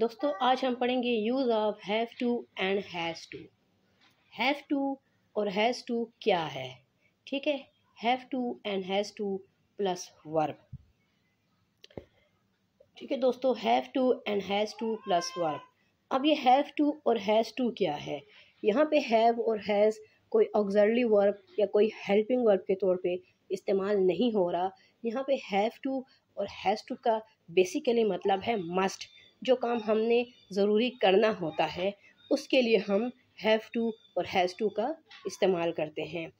दोस्तों आज हम पढ़ेंगे use of have to and has to have to और हैज़ टू क्या है ठीक है have to and has to plus verb ठीक है दोस्तों have to and has to plus verb अब ये हैव टू और हैज़ टू क्या है यहाँ पे हैव और हैज़ कोई ऑक्जरली वर्ब या कोई हेल्पिंग वर्ब के तौर पे इस्तेमाल नहीं हो रहा यहाँ पे हैव टू और हैज़ टू का बेसिकली मतलब है मस्ट जो काम हमने ज़रूरी करना होता है उसके लिए हम हैव टू और हैज़ टू का इस्तेमाल करते हैं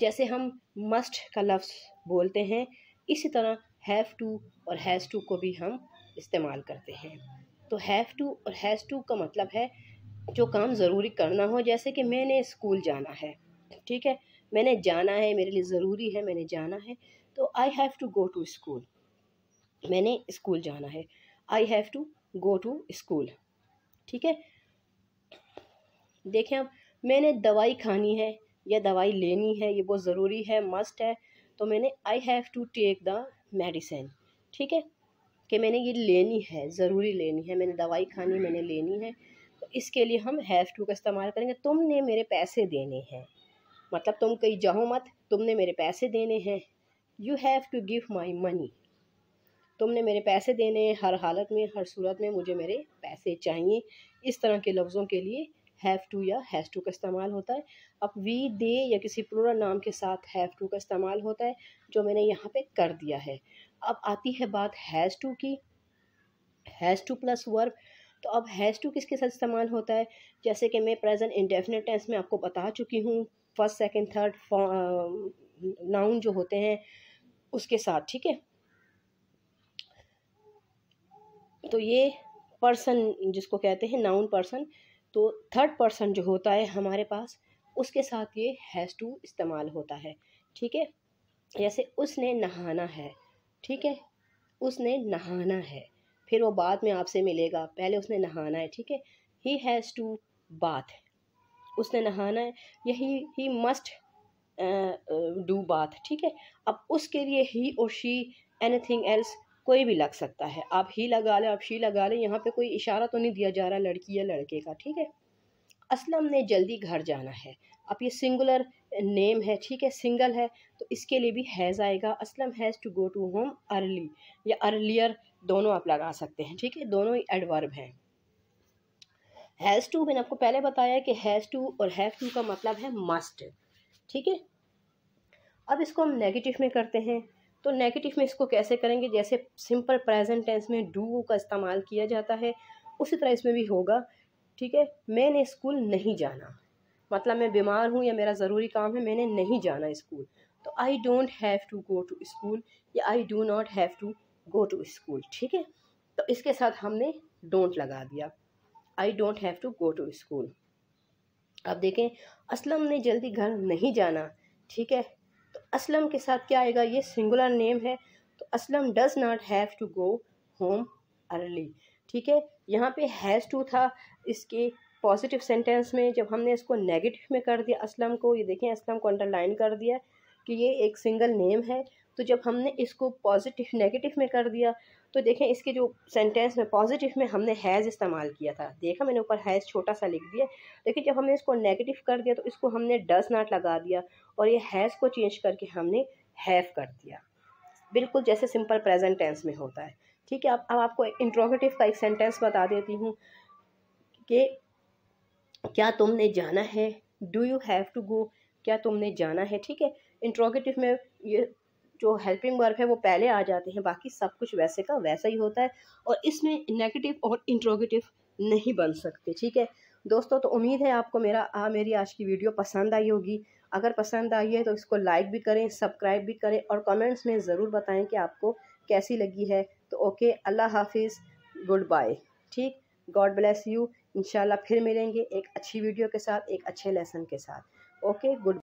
जैसे हम मस्ट का लफ्ज़ बोलते हैं इसी तरह हैव टू और हैज़ टू को भी हम इस्तेमाल करते हैं तो हैव टू और हैज़ टू का मतलब है जो काम ज़रूरी करना हो जैसे कि मैंने स्कूल जाना है ठीक है मैंने जाना है मेरे लिए ज़रूरी है मैंने जाना है तो I have to go to school मैंने स्कूल जाना है I have to go to school ठीक है देखें अब मैंने दवाई खानी है या दवाई लेनी है ये बहुत ज़रूरी है मस्ट है तो मैंने I have to take the medicine ठीक है कि मैंने ये लेनी है ज़रूरी लेनी है मैंने दवाई खानी मैंने लेनी है तो इसके लिए हम हैव टू का इस्तेमाल करेंगे तुमने मेरे पैसे देने हैं मतलब तुम कहीं जाओ मत तुमने मेरे पैसे देने हैं you have to give my money तुमने मेरे पैसे देने हर हालत में हर सूरत में मुझे मेरे पैसे चाहिए इस तरह के लफ्ज़ों के लिए हैव टू या हैज़ टू का इस्तेमाल होता है अब वी दे या किसी प्लूरल नाम के साथ हैव टू का इस्तेमाल होता है जो मैंने यहाँ पे कर दिया है अब आती है बात हैज़ टू की हैज़ टू प्लस वर्ब तो अब हैज़ टू किसके साथ इस्तेमाल होता है जैसे कि मैं प्रेजेंट इंडेफिनेट टेंस में आपको बता चुकी हूँ फर्स्ट सेकेंड थर्ड नाउन जो होते हैं उसके साथ ठीक है तो ये पर्सन जिसको कहते हैं नाउन पर्सन तो थर्ड पर्सन जो होता है हमारे पास उसके साथ ये हैज़ टू इस्तेमाल होता है ठीक है जैसे उसने नहाना है ठीक है उसने नहाना है फिर वो बाद में आपसे मिलेगा पहले उसने नहाना है ठीक है ही हैज़ टू बाथ उसने नहाना है यही ही मस्ट डू बाथ ठीक है अब उसके लिए ही और शी थिंग एल्स कोई भी लग सकता है आप ही लगा लें आप शी लगा लें यहाँ पे कोई इशारा तो नहीं दिया जा रहा लड़की या लड़के का ठीक है असलम ने जल्दी घर जाना है अब ये सिंगुलर नेम है ठीक है सिंगल है तो इसके लिए भी हैज़ आएगा Aslam has to go to home early या अर्लियर दोनों आप लगा सकते हैं ठीक है दोनों ही एडवर्ब हैं हैज़ टू मैंने आपको पहले बताया कि हैज़ टू और हैव टू का मतलब है मस्ट ठीक है अब इसको हम नेगेटिव में करते हैं तो नेगेटिव में इसको कैसे करेंगे जैसे सिंपल प्रेजेंट टेंस में डू का इस्तेमाल किया जाता है उसी तरह इसमें भी होगा ठीक है मैंने स्कूल नहीं जाना मतलब मैं बीमार हूँ या मेरा ज़रूरी काम है मैंने नहीं जाना स्कूल तो I don't have to go to school या I do not have to go to school ठीक है तो इसके साथ हमने डोंट लगा दिया I don't have to go to school अब देखें असलम ने जल्दी घर नहीं जाना ठीक है असलम के साथ क्या आएगा ये सिंगुलर नेम है तो Aslam does not have to go home early ठीक है यहाँ पे हैज़ टू था इसके पॉजिटिव सेंटेंस में जब हमने इसको नेगेटिव में कर दिया असलम को ये देखें असलम को अंडरलाइन कर दिया कि ये एक सिंगल नेम है तो जब हमने इसको पॉजिटिव नेगेटिव में कर दिया तो देखें इसके जो सेंटेंस में पॉजिटिव में हमने हैज़ इस्तेमाल किया था देखा मैंने ऊपर हैज़ छोटा सा लिख दिया देखिए जब हमने इसको नेगेटिव कर दिया तो इसको हमने डज नाट लगा दिया और ये हैज़ को चेंज करके हमने हैव कर दिया बिल्कुल जैसे सिंपल प्रेजेंट टेंस में होता है ठीक है अब अब आपको इंट्रोगेटिव का एक सेंटेंस बता देती हूँ कि क्या तुमने जाना है do you have to go क्या तुमने जाना है ठीक है इंट्रोगेटिव में ये जो हेल्पिंग वर्ब है वो पहले आ जाते हैं बाकी सब कुछ वैसे का वैसा ही होता है और इसमें नेगेटिव और इंट्रोगेटिव नहीं बन सकते ठीक है दोस्तों तो उम्मीद है आपको मेरा आ मेरी आज की वीडियो पसंद आई होगी अगर पसंद आई है तो इसको लाइक भी करें सब्सक्राइब भी करें और कमेंट्स में ज़रूर बताएं कि आपको कैसी लगी है तो ओके अल्लाह हाफिज़ गुड बाय ठीक गॉड ब्लेस यू इंशाल्लाह फिर मिलेंगे एक अच्छी वीडियो के साथ एक अच्छे लेसन के साथ ओके गुड